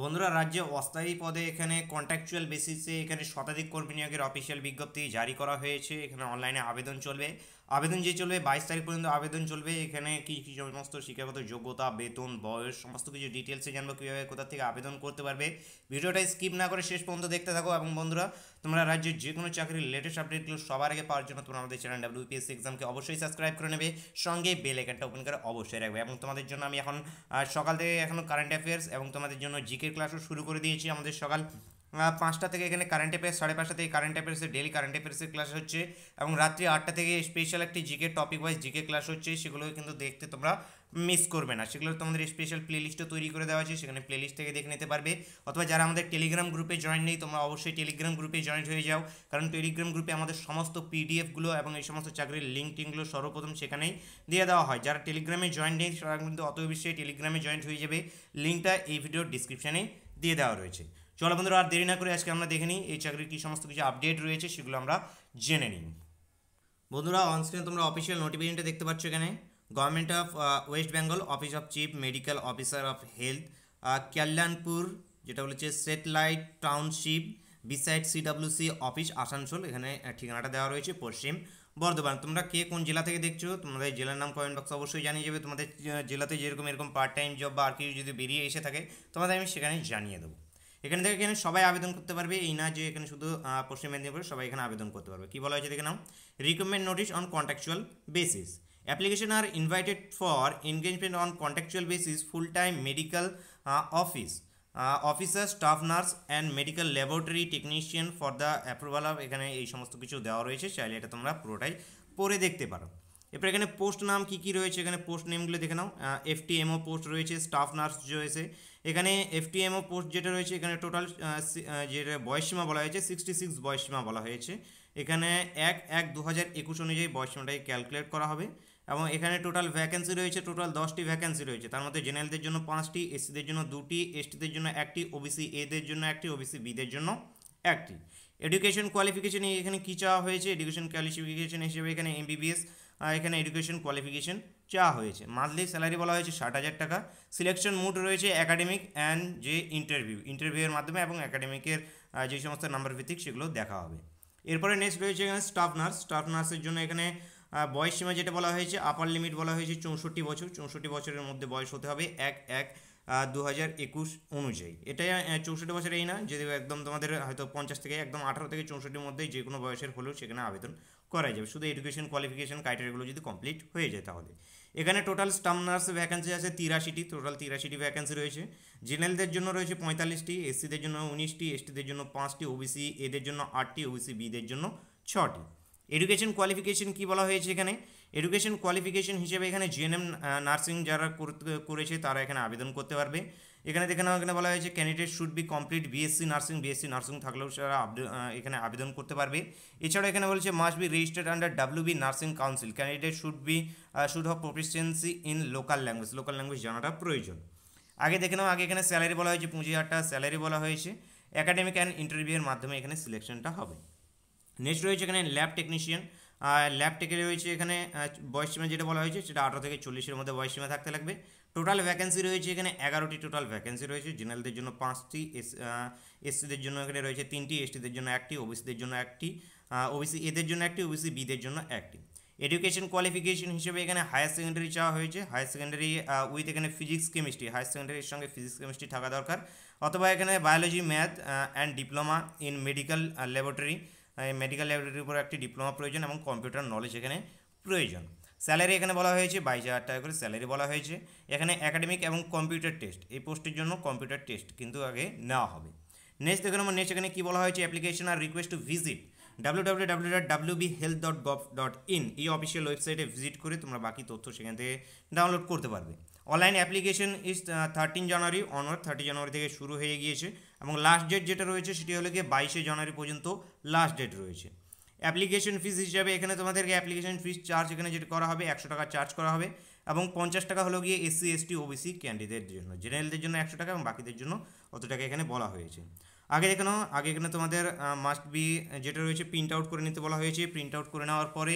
বন্ধুরা রাজ্যে অস্থায়ী পদে এখানে কন্ট্রাকচুয়াল বেসিসে এখানে শতাধিক কর্মী নিয়োগের অফিসিয়াল বিজ্ঞপ্তি জারি করা হয়েছে এখানে অনলাইনে আবেদন চলবে আবেদন যে চলবে বাইশ তারিখ পর্যন্ত আবেদন চলবে এখানে কি কী সমস্ত শিক্ষাগত যোগ্যতা বেতন বয়স সমস্ত কিছু ডিটেলসে জানবো কীভাবে কোথা থেকে আবেদন করতে পারবে ভিডিওটা স্কিপ না করে শেষ পর্যন্ত দেখতে থাকো এবং বন্ধুরা তোমরা রাজ্যের যে কোনো চাকরির লেটেস্ট আপডেটগুলো সবার আগে পাওয়ার জন্য তোমরা আমাদের চ্যানেল ডাব্লিউপিএসসি এক্সামকে অবশ্যই সাবস্ক্রাইব করে নেবে সঙ্গে বেল একটা ওপেন করে অবশ্যই রাখবে এবং তোমাদের জন্য আমি এখন সকাল থেকে এখনও কারেন্ট অ্যাফেয়ার্স এবং তোমাদের জন্য জিকের ক্লাসও শুরু করে দিয়েছি আমাদের সকাল পাঁচটা থেকে এখানে কারেন্ট অ্যাফেয়ার্স সাড়ে পাঁচটা থেকে কারেন্ট অ্যাফেয়ার্সের ডেলি কারেন্ট অ্যাফেয়ার্সের ক্লাস হচ্ছে এবং রাত্রি আটটা থেকে স্পেশাল একটি GK topic wise GK class হচ্ছে সেগুলো কিন্তু দেখতে তোমরা মিস করবে না সেগুলো তোমাদের স্পেশাল প্লেলিস্টও তৈরি করে দেওয়া আছে সেখানে প্লেলিস্ট থেকে দেখে নিতে পারবে অথবা যারা আমাদের টেলিগ্রাম গ্রুপে জয়েন নেই তোমরা অবশ্যই টেলিগ্রাম গ্রুপে জয়েন্ট হয়ে যাও কারণ টেলিগ্রাম গ্রুপে আমাদের সমস্ত পিডিএফগুলো এবং এই সমস্ত চাকরির লিঙ্ক টিঙ্কগুলো সর্বপ্রথম সেখানেই দিয়ে দেওয়া হয় যারা টেলিগ্রামে জয়েন্ট নেই তারা কিন্তু অত বিষয়ে টেলিগ্রামে জয়েন্ট হয়ে যাবে লিঙ্কটা এই ভিডিওর ডিসক্রিপশানে দিয়ে দেওয়া রয়েছে চলো বন্ধুরা আর দেরি না করে আজকে আমরা দেখে নিই এই চাকরির কী সমস্ত কিছু আপডেট রয়েছে সেগুলো আমরা জেনে নিই বন্ধুরা অনস্ক্রিনে তোমরা অফিসিয়াল নোটিফিকেশনটা দেখতে পাচ্ছ এখানে government of West Bengal office of chief medical officer of health Kalyanpur যেটা বলেছে satellite township beside CWC office Asansol এখানে ঠিকানাটা দেওয়া রয়েছে পশ্চিম বর্ধমান তোমরা কে কোন জেলা থেকে দেখছো তোমাদের জেলার নাম কমেন্ট বক্স অবশ্যই জানিয়ে যাবে তোমাদের জেলাতে যেরকম এরকম পার্ট টাইম জব বা আর কিছু যদি বেরিয়ে এসে থাকে তোমাদের আমি সেখানে জানিয়ে দেবো এখানে থেকে এখানে সবাই আবেদন করতে পারবে এই না যে এখানে শুধু পশ্চিম মেদিনীপুর সবাই এখানে আবেদন করতে পারবে কী বলা হয়েছে দেখে নাম recommend notice on contractual basis application are invited for engagement on contractual basis full time medical office officer staff nurse and medical laboratory technician for the approval of এখানে এই সমস্ত কিছু দেওয়া রয়েছে চাইলে এটা তোমরা পুরোটাই পরে দেখতে পারো এরপর এখানে পোস্ট নাম কি কি রয়েছে এখানে পোস্ট নেমগুলো দেখে নাও এফটিএমও পোস্ট রয়েছে স্টাফ নার্স রয়েছে এখানে এফটিএমও পোস্ট যেটা রয়েছে এখানে টোটাল যেটা বয়সসীমা বলা হয়েছে সিক্সটি সিক্স বয়সসীমা বলা হয়েছে এখানে এক এক দু হাজার একুশ অনুযায়ী বয়সীমাটাকে ক্যালকুলেট করা হবে এবং এখানে টোটাল ভ্যাকেন্সি রয়েছে টোটাল দশটি ভ্যাকেন্সি রয়েছে তার মধ্যে জেনারেলদের জন্য পাঁচটি এসসিদের জন্য দুটি এসটিদের জন্য একটি ওবিসি এদের জন্য একটি ওবিসি বিদের জন্য একটি এডুকেশন কোয়ালিফিকেশানে এখানে কী চাওয়া হয়েছে এডুকেশন কোয়ালিফিকেশান হিসেবে এখানে এমবিবিএস এখানে এডুকেশন কোয়ালিফিকেশান চাওয়া হয়েছে মান্থলি স্যালারি বলা হয়েছে ষাট হাজার টাকা সিলেকশন মুড রয়েছে অ্যাকাডেমিক অ্যান্ড যে ইন্টারভিউ ইন্টারভিউয়ের মাধ্যমে এবং অ্যাকাডেমিকের যে সমস্ত নাম্বার ভিত্তিক সেগুলো দেখা হবে এরপরে নেক্সট রয়েছে এখানে স্টাফ নার্স স্টাফ নার্সের জন্য এখানে বয়স সীমা যেটা বলা হয়েছে আপার লিমিট বলা হয়েছে চৌষট্টি বছর চৌষট্টি বছরের মধ্যে বয়স হতে হবে এক এক দু হাজার একুশ অনুযায়ী এটাই চৌষট্টি বছর এই না যদি একদম তোমাদের হয়তো পঞ্চাশ থেকে একদম আঠারো থেকে চৌষট্টির মধ্যেই যে কোনো বয়সের হলেও সেখানে আবেদন করা যাবে শুধু এডুকেশন কোয়ালিফিকেশন ক্রাইটেরিয়াগুলো যদি কমপ্লিট হয়ে যায় তাহলে এখানে টোটাল স্টাম নার্স ভ্যাকেন্সি আছে তিরাশিটি টোটাল তিরাশিটি ভ্যাকেন্সি রয়েছে জেনারেলদের জন্য রয়েছে পঁয়তাল্লিশটি এসসিদের জন্য উনিশটি এসটিদের জন্য পাঁচটি ওবিসি এদের জন্য আটটি ওবিসি বিদের জন্য ছটি এডুকেশন কোয়ালিফিকেশন কি বলা হয়েছে এখানে এডুকেশন কোয়ালিফিকেশন হিসেবে এখানে জিএনএম নার্সিং যারা করেছে তারা এখানে আবেদন করতে পারবে এখানে দেখে এখানে বলা হয়েছে candidate should be complete BSc nursing BSc nursing থাকলেও তারা এখানে আবেদন করতে পারবে এছাড়া এখানে বলছে must be registered under W B nursing council candidate should be should have proficiency in local language local language জানাটা প্রয়োজন আগে দেখে নাও আগে এখানে স্যালারি বলা হয়েছে পঁচিশ হাজার স্যালারি বলা হয়েছে অ্যাকাডেমিক অ্যান্ড ইন্টারভিউয়ের মাধ্যমে এখানে সিলেকশনটা হবে নেক্সট রয়েছে এখানে ল্যাব টেকনিশিয়ান ল্যাব টেকে রয়েছে এখানে বয়স সীমা যেটা বলা হয়েছে সেটা আঠারো থেকে চল্লিশের মধ্যে বয়স সীমা থাকতে লাগবে টোটাল ভ্যাকেন্সি রয়েছে এখানে এগারোটি টোটাল ভ্যাকেন্সি রয়েছে জেনারেলদের জন্য পাঁচটি এস এসসিদের জন্য এখানে রয়েছে তিনটি এসটিদের জন্য একটি ওবিসিদের জন্য একটি ওবিসি এদের জন্য একটি ওবিসি বিদের জন্য একটি এডুকেশন কোয়ালিফিকেশন হিসেবে এখানে হায়ার সেকেন্ডারি চাওয়া হয়েছে হায়ার সেকেন্ডারি উইথ এখানে ফিজিক্স কেমিস্ট্রি হায়ার সেকেন্ডারির সঙ্গে ফিজিক্স কেমিস্ট্রি থাকা দরকার অথবা এখানে biology math and diploma in medical laboratory medical লাইব্রেরির উপর একটি ডিপ্লোমা প্রয়োজন এবং কম্পিউটার নলেজ এখানে প্রয়োজন স্যালারি এখানে বলা হয়েছে বাইশ হাজার টাকা করে স্যালারি বলা হয়েছে এখানে একাডেমিক এবং কম্পিউটার টেস্ট এই পোস্টের জন্য কম্পিউটার টেস্ট কিন্তু আগে নেওয়া হবে নেক্সট দেখে আমার নেক্সট এখানে কী বলা হয়েছে application are request to visit W W W dot W health dot gov dot in এই অফিসিয়াল ওয়েবসাইটে ভিজিট করে তোমরা বাকি তথ্য সেখান থেকে ডাউনলোড করতে পারবে online application is thirteen January onward thirty January থেকে শুরু হয়ে গিয়েছে এবং লাস্ট ডেট যেটা রয়েছে সেটি হলো গিয়ে বাইশে জানুয়ারি পর্যন্ত লাস্ট ডেট রয়েছে অ্যাপ্লিকেশন ফিস হিসাবে এখানে তোমাদেরকে অ্যাপ্লিকেশন ফিস চার্জ এখানে যেটা করা হবে একশো টাকা চার্জ করা হবে এবং পঞ্চাশ টাকা হলো গিয়ে এসসি এসটি ওবিসি ক্যান্ডিডেটদের জন্য জেনারেলদের জন্য একশো টাকা এবং বাকিদের জন্য অত টাকা এখানে বলা হয়েছে আগে এখানে আগে এখানে তোমাদের মাস্ট বি যেটা রয়েছে প্রিন্ট আউট করে নিতে বলা হয়েছে প্রিন্ট আউট করে নেওয়ার পরে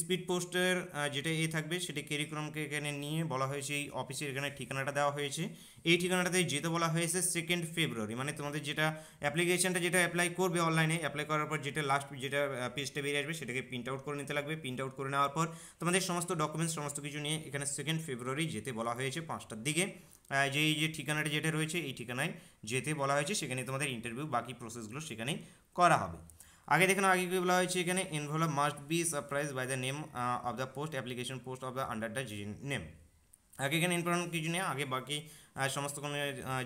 স্পিড পোস্টের যেটা এ থাকবে সেটা ক্যারিকুলামকে এখানে নিয়ে বলা হয়েছে এই অফিসের এখানে ঠিকানাটা দেওয়া হয়েছে এই ঠিকানাটাতে যেতে বলা হয়েছে সেকেন্ড ফেব্রুয়ারি মানে তোমাদের যেটা অ্যাপ্লিকেশনটা যেটা অ্যাপ্লাই করবে অনলাইনে অ্যাপ্লাই করার পর যেটা লাস্ট যেটা পেজটা বেরিয়ে আসবে সেটাকে প্রিন্ট আউট করে নিতে লাগবে প্রিন্ট আউট করে নেওয়ার পর তোমাদের সমস্ত ডকুমেন্টস সমস্ত কিছু নিয়ে এখানে সেকেন্ড ফেব্রুয়ারি যেতে বলা হয়েছে পাঁচটার দিকে যে এই যে ঠিকানাটা যেটা রয়েছে এই ঠিকানায় যেতে বলা হয়েছে সেখানে তোমাদের ইন্টারভিউ বাকি প্রসেসগুলো সেখানেই করা হবে আগে দেখুন আগে কি বলা হয়েছে এখানে involve must be surprise by the name of the post application post of the under the name আগে এখানে ইম্পর্টেন্ট কিছু নেই আগে বাকি সমস্ত কোনো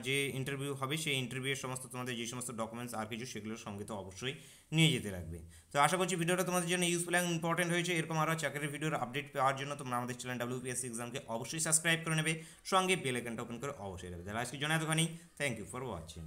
যে ইন্টারভিউ হবে সেই ইন্টারভিউয়ের সমস্ত তোমাদের যে সমস্ত ডকুমেন্টস আর কিছু সেগুলোর সঙ্গে তো অবশ্যই নিয়ে যেতে রাখবে তো আশা করছি ভিডিওটা তোমাদের জন্য ইউজফুল এবং ইম্পর্টেন্ট হয়েছে এরকম আরও চাকরির ভিডিওর আপডেট পাওয়ার জন্য তোমরা আমাদের চ্যানেল ডাব্লিউপিএসসি এক্সামকে অবশ্যই সাবস্ক্রাইব করে নেবে সঙ্গে বেল আইকনটা ওপেন করে অবশ্যই রাখবে তাহলে আজকে জানাই এতখানি থ্যাংক ইউ ফর ওয়াচিং